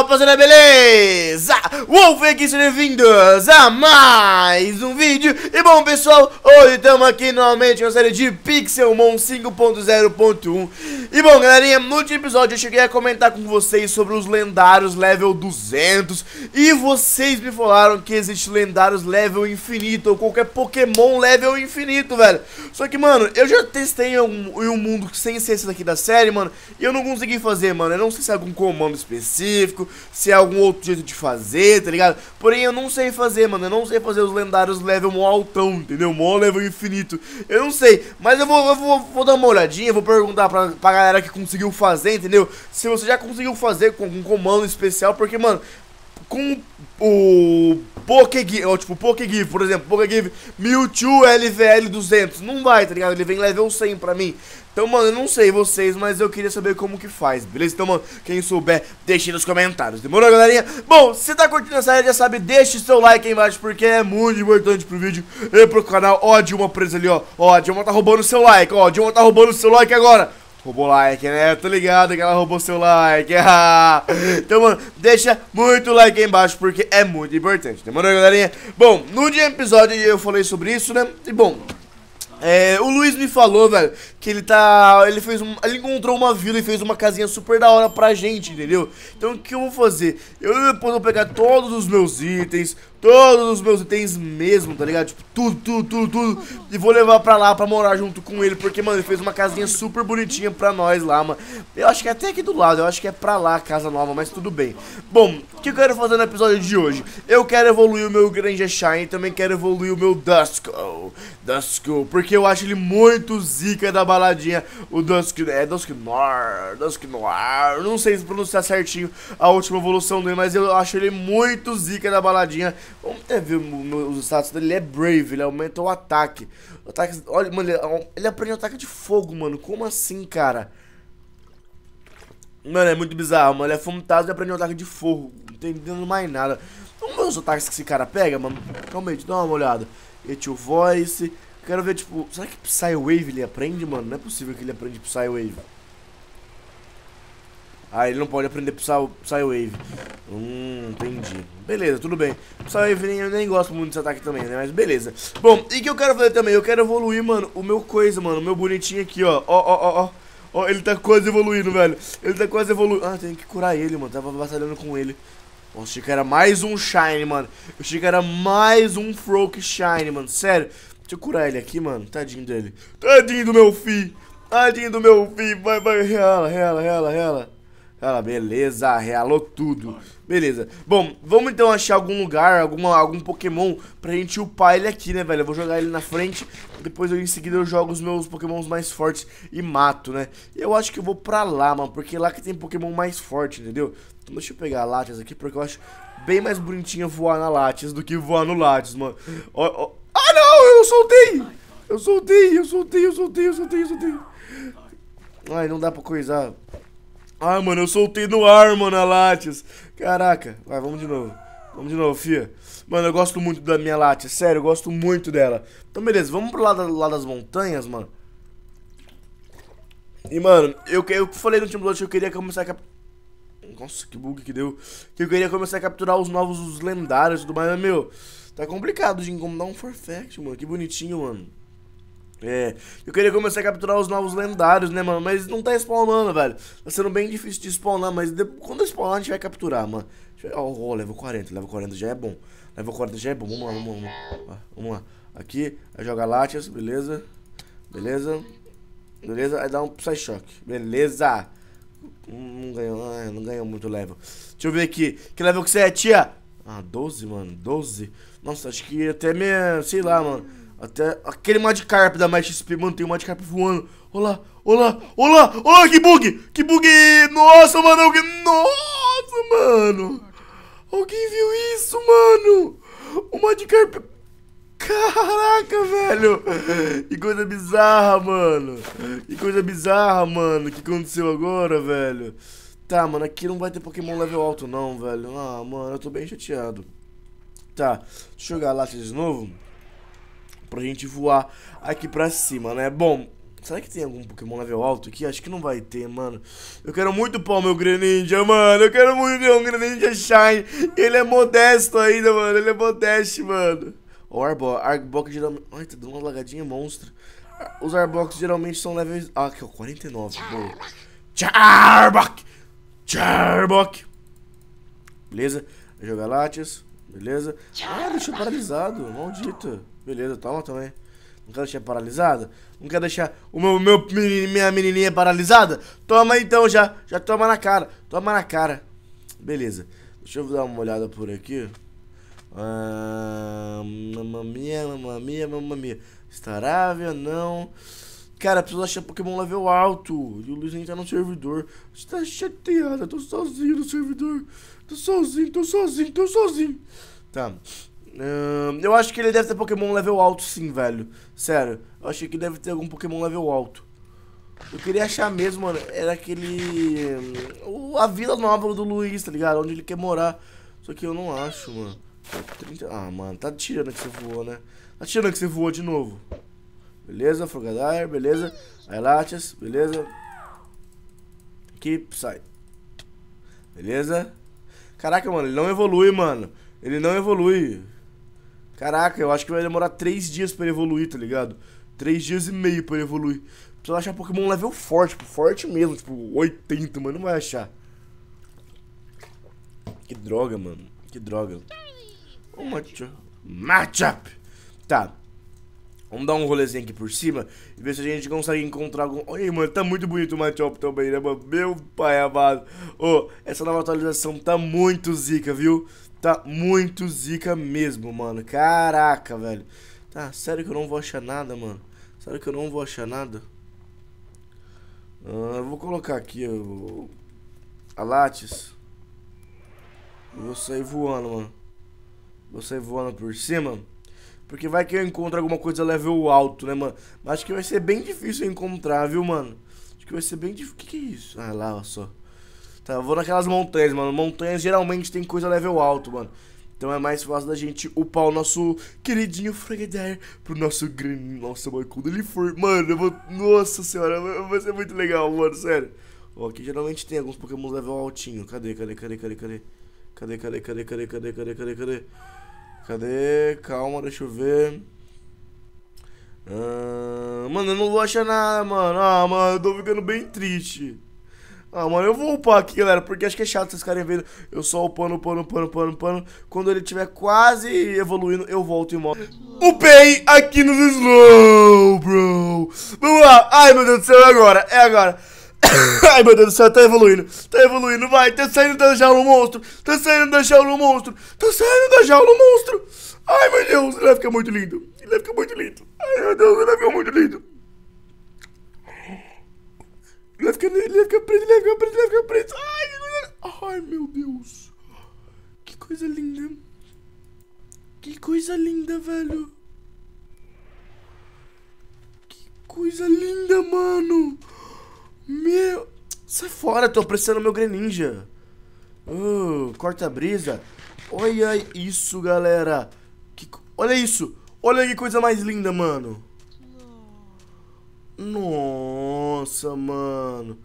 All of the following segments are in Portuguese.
rapaziada, beleza? Wolf aqui, sejam vindos a mais um vídeo E bom, pessoal, hoje estamos aqui novamente na série de Pixelmon 5.0.1 E bom, galerinha, no último episódio eu cheguei a comentar com vocês sobre os lendários level 200 E vocês me falaram que existe lendários level infinito Ou qualquer Pokémon level infinito, velho Só que, mano, eu já testei em um, em um mundo sem ser esse daqui da série, mano E eu não consegui fazer, mano, eu não sei se é algum comando específico se é algum outro jeito de fazer, tá ligado? Porém, eu não sei fazer, mano. Eu não sei fazer os lendários level mó altão, entendeu? Mó level infinito. Eu não sei, mas eu vou, eu vou, vou dar uma olhadinha, vou perguntar pra, pra galera que conseguiu fazer, entendeu? Se você já conseguiu fazer com um comando especial, porque, mano, com o Pokegive, ou tipo, Pokegive, por exemplo, Pokegive Mewtwo LVL 200, não vai, tá ligado? Ele vem level 100 pra mim. Então, mano, eu não sei vocês, mas eu queria saber como que faz, beleza? Então, mano, quem souber, deixe nos comentários. Demorou, galerinha? Bom, se tá curtindo essa série, já sabe, deixe seu like aí embaixo, porque é muito importante pro vídeo e pro canal. Ó, a Dilma presa ali, ó. Ó, a Dilma tá roubando seu like, ó. A Dilma tá roubando seu like agora. Roubou like, né? Tô ligado que ela roubou seu like. então, mano, deixa muito like aí embaixo porque é muito importante. Né? Demorou, galerinha? Bom, no último episódio eu falei sobre isso, né? E bom, é, o Luiz me falou, velho, que ele tá. Ele fez um, Ele encontrou uma vila e fez uma casinha super da hora pra gente, entendeu? Então o que eu vou fazer? Eu depois vou pegar todos os meus itens, todos os meus itens mesmo, tá ligado? Tipo, tudo, tudo, tudo, tudo. E vou levar pra lá pra morar junto com ele, porque, mano, ele fez uma casinha super bonitinha pra nós lá, mano. Eu acho que é até aqui do lado, eu acho que é pra lá a casa nova, mas tudo bem. Bom, o que eu quero fazer no episódio de hoje? Eu quero evoluir o meu Granja Shine e também quero evoluir o meu Dusko. Dusko, porque eu acho ele muito zica da baladinha. O Dusk, é Dusk Noir, Dusk Noir, não sei se pronunciar certinho a última evolução dele, mas eu acho ele muito zica da baladinha. Vamos até ver o, meu, os status dele. Ele é brave, ele aumenta o ataque. O ataque. Olha, mano, ele, é ele aprende ataque de fogo, mano. Como assim, cara? Mano, é muito bizarro, mano. Ele é fomitado e aprende o ataque de fogo. Não tô entendendo mais nada. Vamos ver os ataques que esse cara pega, mano. Calma dá uma olhada. Etio Voice. Quero ver, tipo, será que Psy Wave ele aprende, mano? Não é possível que ele aprende Psy Wave. Ah, ele não pode aprender Psy, Psy Wave. Hum, entendi. Beleza, tudo bem. só eu nem, gosto muito desse ataque também, né? Mas beleza. Bom, e que eu quero fazer também? Eu quero evoluir, mano, o meu coisa, mano. O meu bonitinho aqui, ó. Ó, ó, ó, ó. Ó, ele tá quase evoluindo, velho. Ele tá quase evoluindo. Ah, tem que curar ele, mano. Tava batalhando com ele. Nossa, achei que era mais um Shine, mano. Eu achei que era mais um Froke Shine, mano. Sério. Deixa eu curar ele aqui, mano. Tadinho dele. Tadinho do meu filho. Tadinho do meu filho. Vai, vai. Rela, rela, rela, rela. Ela, beleza, realou tudo. Beleza. Bom, vamos então achar algum lugar, alguma, algum Pokémon pra gente upar ele aqui, né, velho? Eu vou jogar ele na frente, depois eu, em seguida eu jogo os meus Pokémons mais fortes e mato, né? Eu acho que eu vou pra lá, mano, porque lá que tem Pokémon mais forte, entendeu? Então deixa eu pegar a Latias aqui, porque eu acho bem mais bonitinha voar na Latias do que voar no Latias, mano. Ah, não! Eu soltei! Eu soltei, eu soltei, eu soltei, eu soltei, eu soltei. Ai, não dá pra coisar. Ah, mano, eu soltei no ar, mano, a Latias. Caraca. Vai, vamos de novo. Vamos de novo, fia. Mano, eu gosto muito da minha Latias. Sério, eu gosto muito dela. Então, beleza. Vamos pro lado, lado das montanhas, mano. E, mano, eu, eu falei no último lote que eu queria começar a cap... Nossa, que bug que deu. Que eu queria começar a capturar os novos os lendários e tudo mais, mas, meu... Tá complicado de incomodar um Farfetch, mano. Que bonitinho, mano. É, eu queria começar a capturar os novos lendários, né, mano? Mas não tá spawnando, velho. Tá sendo bem difícil de spawnar, mas de... quando spawnar a gente vai capturar, mano. Ó, oh, oh, level 40, level 40 já é bom. Level 40 já é bom, vamos lá, vamos lá. Vamos lá. Vamos lá. Aqui, aí joga Latias, beleza. Beleza. Beleza, aí dá um Psy-Shock. Beleza. Hum, não ganhou, ah, não ganhou muito level. Deixa eu ver aqui. Que level que você é, tia? Ah, 12, mano, 12. Nossa, acho que até minha, sei lá, mano. Até aquele Madcarp da Mach XP, mano, tem um Madcarp voando. Olá, olá, olá, olá, que bug! Que bug! Nossa, mano, que... Nossa, mano! Alguém viu isso, mano? O Madcarp... Caraca, velho! Que coisa bizarra, mano! Que coisa bizarra, mano! O que aconteceu agora, velho? Tá, mano, aqui não vai ter Pokémon level alto, não, velho. Ah, mano, eu tô bem chateado. Tá, deixa eu jogar lá de novo pra gente voar aqui pra cima, né? Bom, será que tem algum Pokémon level alto aqui? Acho que não vai ter, mano. Eu quero muito o meu Greninja, mano. Eu quero muito ver um Greninja Shine. Ele é modesto ainda, mano. Ele é modesto, mano. O Arbo, Arbox geralmente... Ai, tá dando uma lagadinha monstro. Os Arbox geralmente são level... Ah, aqui, ó, 49. Charbok! Charbok! Beleza? Jogar Latias. Beleza? Ah, deixou paralisado. Maldito. Beleza, toma também. Não quero deixar paralisada? Não quero deixar o meu, meu minha menininha paralisada? Toma então já. Já toma na cara. Toma na cara. Beleza. Deixa eu dar uma olhada por aqui. Ah, mamamia, mamamia, mamamia. Starável, não. Cara, preciso achar Pokémon level alto. E o Luiz nem tá no servidor. Está chateada, tô sozinho no servidor. Tô sozinho, tô sozinho, tô sozinho. Tá eu acho que ele deve ter Pokémon level alto sim, velho. Sério. Eu achei que deve ter algum Pokémon level alto. Eu queria achar mesmo, mano. Era aquele... Hum, a Vila Nova do Luiz, tá ligado? Onde ele quer morar. Só que eu não acho, mano. 30... Ah, mano. Tá tirando que você voou, né? Tá tirando que você voou de novo. Beleza, Frogadair, beleza. Ailatias, beleza. Aqui, sai. Beleza. Caraca, mano. Ele não evolui, mano. Ele não evolui. Caraca, eu acho que vai demorar 3 dias pra ele evoluir, tá ligado? 3 dias e meio pra ele evoluir. Precisa achar Pokémon level forte, tipo, forte mesmo, tipo, 80, mas não vai achar. Que droga, mano. Que droga. Oh, matchup. Matchup! Tá. Vamos dar um rolezinho aqui por cima e ver se a gente consegue encontrar algum... Olha aí, mano, tá muito bonito o matchup também, né, mano? Meu pai amado. Ô, oh, essa nova atualização tá muito zica, viu? Tá muito zica mesmo, mano. Caraca, velho. Tá, sério que eu não vou achar nada, mano. Sério que eu não vou achar nada? Ah, eu vou colocar aqui o... A Lattes. vou sair voando, mano. Vou sair voando por cima. Porque vai que eu encontro alguma coisa level alto, né, mano? Mas acho que vai ser bem difícil encontrar, viu, mano? Acho que vai ser bem difícil. O que, que é isso? Ah, lá, ó só. Tá, eu vou naquelas montanhas, mano. Montanhas geralmente tem coisa level alto, mano. Então é mais fácil da gente upar o nosso queridinho Fragader pro nosso Green Nossa, mano, quando ele for. Mano, eu vou. Nossa senhora, vai ser muito legal, mano, sério. Ó, aqui geralmente tem alguns Pokémon level altinho. Cadê, cadê, cadê, cadê, cadê? Cadê, cadê, cadê, cadê, cadê, cadê, cadê, cadê? Cadê? Calma, deixa eu ver. Ah, mano, eu não vou achar nada, mano. Ah, mano, eu tô ficando bem triste. Ah, mano, eu vou upar aqui, galera, porque acho que é chato vocês ficarem vendo eu só upando, upando, upando, upando, upando. Quando ele tiver quase evoluindo, eu volto e morro. Upei aqui no slow, bro. Vamos lá. Ai, meu Deus do céu, é agora. É agora. Ai, meu Deus do céu, tá evoluindo. Tá evoluindo, vai. Tá saindo da jaula o monstro. Tá saindo da jaula o monstro. Tá saindo da jaula o monstro. Ai, meu Deus, ele vai ficar muito lindo. Ele vai ficar muito lindo. Ai, meu Deus, ele vai ficar muito lindo. Ele vai ficar, ele vai ficar preso, ele vai ficar preso, ele vai ficar preso. Ai, Ai, meu Deus. Que coisa linda. Que coisa linda, velho. Que coisa linda, mano. Meu... Sai fora, tô apreciando meu Greninja. Uh, corta a brisa. Olha isso, galera. Que... Olha isso. Olha que coisa mais linda, mano. Nossa. Nossa, mano.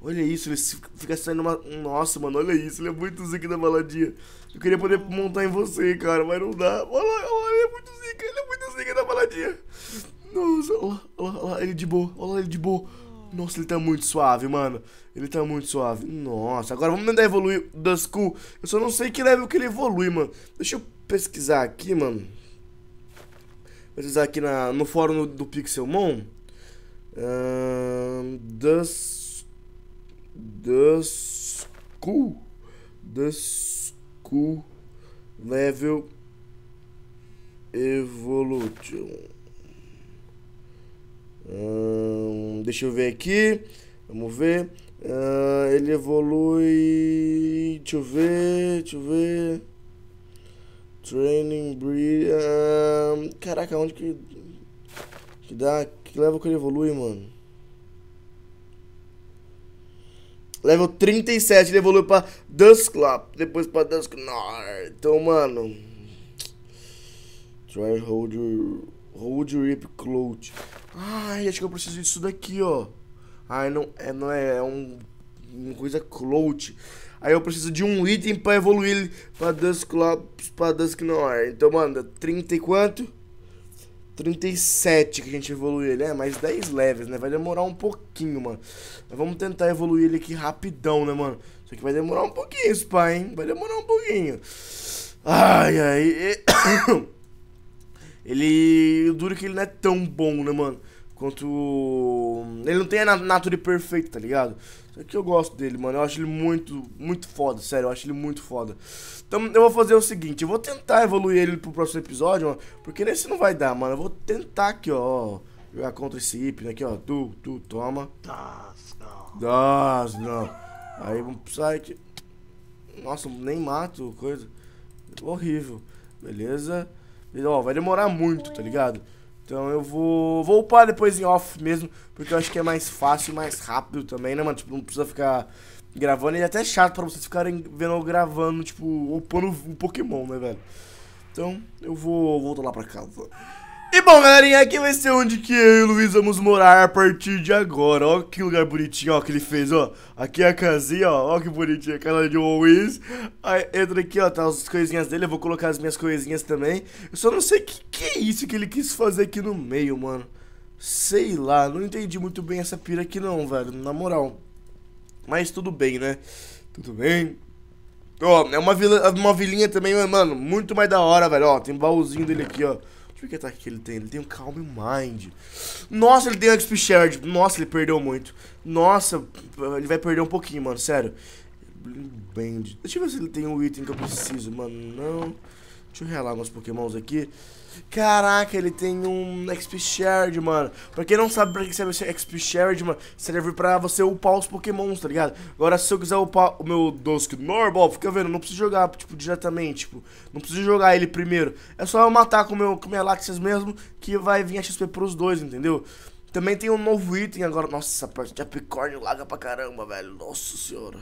Olha isso, ele fica saindo uma. Nossa, mano, olha isso, ele é muito zica da baladinha. Eu queria poder montar em você, cara, mas não dá. Olha lá, olha lá, ele é muito zica, ele é muito zica da baladinha. Nossa, olha lá, olha lá, ele de boa, olha lá, ele de boa. Nossa, ele tá muito suave, mano. Ele tá muito suave. Nossa, agora vamos tentar evoluir o Skull. Eu só não sei que level que ele evolui, mano. Deixa eu pesquisar aqui, mano. Pesquisar aqui na, no fórum do Pixelmon. Um, the, the school. The school level evolution. Um, deixa eu ver aqui. Vamos ver. Uh, ele evolui. Deixa eu ver. Deixa eu ver. Training breed. Uh, caraca, onde que. Que dá que level que ele evolui, mano? Level 37, ele evoluiu pra Dusclap, depois pra Dusknar. Então, mano... Try hold your, hold your rip close. Ai, acho que eu preciso disso daqui, ó. Ai, não é, não é, é um, uma coisa clout. Aí eu preciso de um item pra evoluir pra Dusclops, pra Dusknoir. Então, mano, 30 e quanto? 37 que a gente evoluiu ele, é, mais 10 levels, né? Vai demorar um pouquinho, mano. Mas vamos tentar evoluir ele aqui rapidão, né, mano? Só que vai demorar um pouquinho, Spy, hein? Vai demorar um pouquinho. Ai, ai. E... ele. Eu duro é que ele não é tão bom, né, mano? Quanto. Ele não tem a nature perfeita, tá ligado? Só que eu gosto dele, mano. Eu acho ele muito, muito foda, sério. Eu acho ele muito foda. Então eu vou fazer o seguinte, eu vou tentar evoluir ele pro próximo episódio, mano, porque nesse não vai dar, mano. Eu vou tentar aqui, ó, jogar contra esse hipno aqui, ó. Tu, tu, toma. Das, não. Das, não. Aí vamos pro site. Nossa, nem mato, coisa. Horrível. Beleza. Ó, vai demorar muito, tá ligado? Então eu vou. Vou upar depois em off mesmo, porque eu acho que é mais fácil e mais rápido também, né, mano? Tipo, não precisa ficar gravando. Ele é até chato pra vocês ficarem vendo eu gravando, tipo, upando um Pokémon, né, velho? Então, eu vou voltar lá pra casa. E bom, galerinha, aqui vai ser onde que eu e o Luiz vamos morar a partir de agora. Ó que lugar bonitinho, ó, que ele fez, ó. Aqui é a casinha, ó, ó que bonitinha, a casa de Luiz. Aí entra aqui, ó, tá as coisinhas dele, eu vou colocar as minhas coisinhas também. Eu só não sei o que, que é isso que ele quis fazer aqui no meio, mano. Sei lá, não entendi muito bem essa pira aqui não, velho, na moral. Mas tudo bem, né? Tudo bem. Ó, é uma, vila, uma vilinha também, mano, muito mais da hora, velho. Ó, tem um baúzinho dele aqui, ó. Deixa eu ver que ataque tá que ele tem. Ele tem um Calm Mind. Nossa, ele tem um XP Nossa, ele perdeu muito. Nossa, ele vai perder um pouquinho, mano, sério. Band. Deixa eu ver se ele tem um item que eu preciso, mano. Não. Deixa eu relar meus pokémons aqui. Caraca, ele tem um XP Shared, mano. Pra quem não sabe pra que serve esse XP Shared, mano, serve pra você upar os pokémons, tá ligado? Agora, se eu quiser upar o meu Dusk normal, fica vendo, não preciso jogar, tipo, diretamente, tipo, não preciso jogar ele primeiro. É só eu matar com, meu, com Laxias mesmo, que vai vir a XP pros dois, entendeu? Também tem um novo item agora. Nossa, essa parte de Apicórnio laga pra caramba, velho. Nossa senhora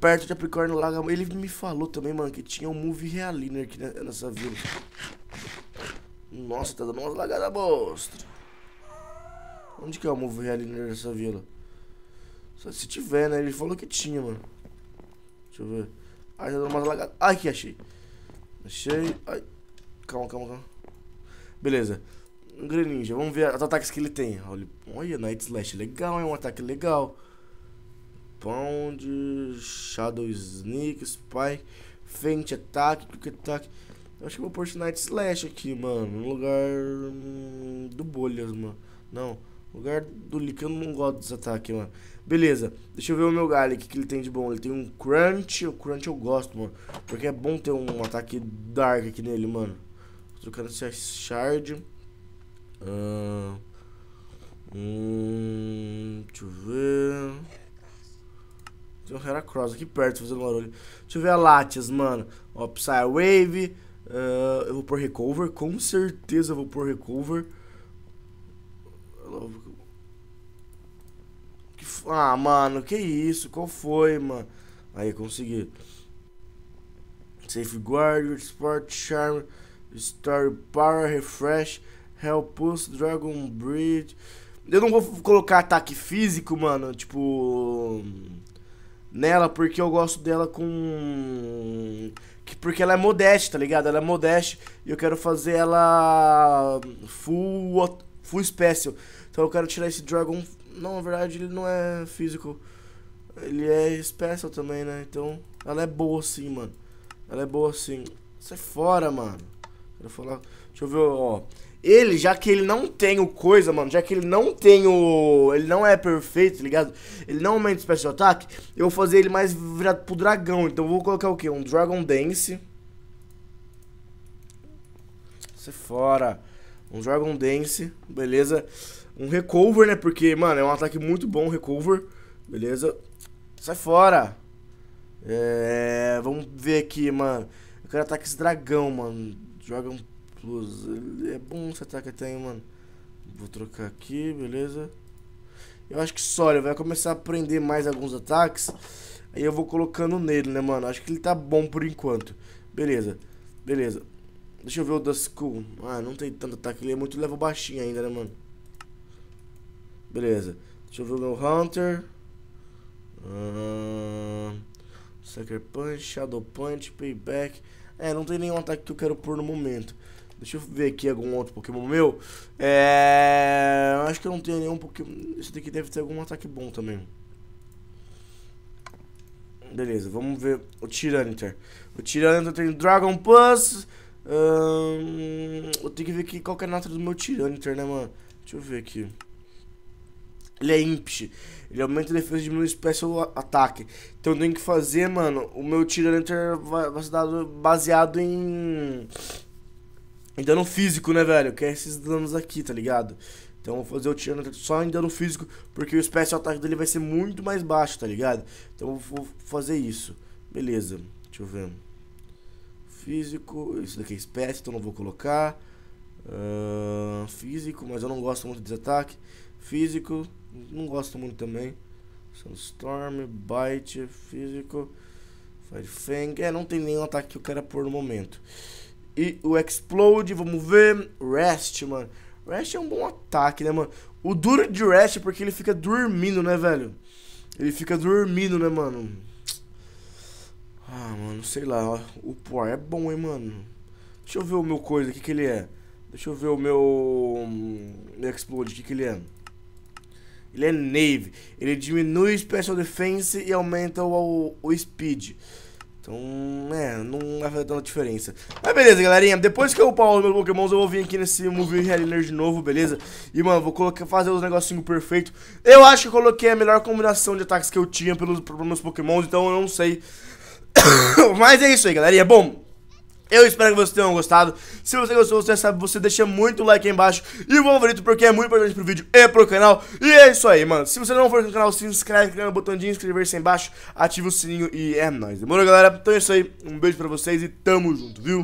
perto de Capricórnio Laga. Ele me falou também, mano, que tinha um Move Realiner aqui né, nessa vila. Nossa, tá dando umas lagadas monstro. Onde que é o move ali nessa vila? Só se tiver, né? Ele falou que tinha, mano. Deixa eu ver. Ai, tá dando umas lagadas. Ai, que achei. Achei. Ai. Calma, calma, calma. Beleza. Greninja, vamos ver os ataques que ele tem. Olha, olha Night Slash, legal, é um ataque legal. Pound, Shadow Sneak, Spike, Faint Attack, Quick Attack acho que vou pôr Night Slash aqui, mano. No lugar hum, do Bolhas, mano. Não, no lugar do Lick. Eu não gosto desse ataque, mano. Beleza, deixa eu ver o meu galho, o que, que ele tem de bom. Ele tem um Crunch, o Crunch eu gosto, mano. Porque é bom ter um ataque Dark aqui nele, mano. Tô trocando esse Shard. Uh, hum, deixa eu ver... Tem um Heracross aqui perto fazendo barulho. Deixa eu ver a Latias, mano. Ó, Psywave... Wave... Uh, eu vou pôr recover, com certeza eu vou pôr recover. Ah, mano, que isso? Qual foi, mano? Aí, consegui. Safeguard, Sport Charm, Star Power, Refresh, Hell Pulse, Dragon bridge Eu não vou colocar ataque físico, mano, tipo. Nela, porque eu gosto dela com porque ela é modeste, tá ligado? Ela é modeste e eu quero fazer ela full, full special. Então eu quero tirar esse Dragon. Não, na verdade ele não é físico. Ele é special também, né? Então ela é boa sim, mano. Ela é boa sim. Sai fora, mano. Quero falar. Deixa eu ver, ó. Ele, já que ele não tem o coisa, mano, já que ele não tem o. Ele não é perfeito, tá ligado? Ele não aumenta é o special attack, eu vou fazer ele mais virado pro dragão. Então eu vou colocar o quê? Um Dragon Dance. Sai fora. Um Dragon Dance, beleza? Um Recover, né? Porque, mano, é um ataque muito bom, Recover. Beleza? Sai fora. É. Vamos ver aqui, mano. Eu quero ataque esse dragão, mano. Dragon plus. Ele é bom esse ataque até, hein, mano. Vou trocar aqui, beleza. Eu acho que só, ele vai começar a aprender mais alguns ataques. Aí eu vou colocando nele, né, mano? Acho que ele tá bom por enquanto. Beleza, beleza. Deixa eu ver o da Ah, não tem tanto ataque. Ele é muito level baixinho ainda, né, mano? Beleza. Deixa eu ver o meu Hunter. Uh, Sucker Punch, Shadow Punch, Payback. É, não tem nenhum ataque que eu quero pôr no momento. Deixa eu ver aqui algum outro Pokémon meu. É. Acho que eu não tenho nenhum Pokémon. Esse daqui deve ter algum ataque bom também. Beleza, vamos ver o Tyranitar. O Tyranitar tem Dragon Pulse. Hum, eu tenho que ver aqui qual que é a natureza do meu Tyranitar, né, mano? Deixa eu ver aqui. Ele é Impish. Ele aumenta a defesa de diminui especial Special Ataque. Então eu tenho que fazer, mano. O meu Tyranitar vai, vai ser dado baseado em Ainda no físico, né, velho? Que é esses danos aqui, tá ligado? Então vou fazer o tirando só em dano físico, porque o especial ataque dele vai ser muito mais baixo, tá ligado? Então vou fazer isso. Beleza, deixa eu ver. Físico, isso daqui é espécie, então não vou colocar. Uh, físico, mas eu não gosto muito desse ataque. Físico, não gosto muito também. Sunstorm, Bite, Físico, Firefang. É, não tem nenhum ataque que eu quero pôr no momento. E o Explode, vamos ver. Rest, mano. Rest é um bom ataque, né, mano? O duro de Rest é porque ele fica dormindo, né, velho? Ele fica dormindo, né, mano? Ah, mano, sei lá. O Poar é bom, hein, mano? Deixa eu ver o meu coisa, o que que ele é? Deixa eu ver o meu... meu hum, Explode, o que que ele é? Ele é Nave. Ele diminui o Special Defense e aumenta o, o, o Speed. Então, é, não vai fazer tanta diferença. Mas beleza, galerinha. Depois que eu upar os meus pokémons, eu vou vir aqui nesse Movie Realiner de novo, beleza? E, mano, vou colocar, fazer os negocinhos perfeitos. Eu acho que eu coloquei a melhor combinação de ataques que eu tinha pelos, pelos meus pokémons, então eu não sei. Mas é isso aí, galerinha. Bom, eu espero que vocês tenham gostado. Se você gostou, você sabe, você deixa muito like aí embaixo e o favorito, porque é muito importante pro vídeo e pro canal. E é isso aí, mano. Se você não for no canal, se inscreve, clica no botão de inscrever-se embaixo, ativa o sininho e é nóis. Demorou, galera? Então é isso aí. Um beijo pra vocês e tamo junto, viu?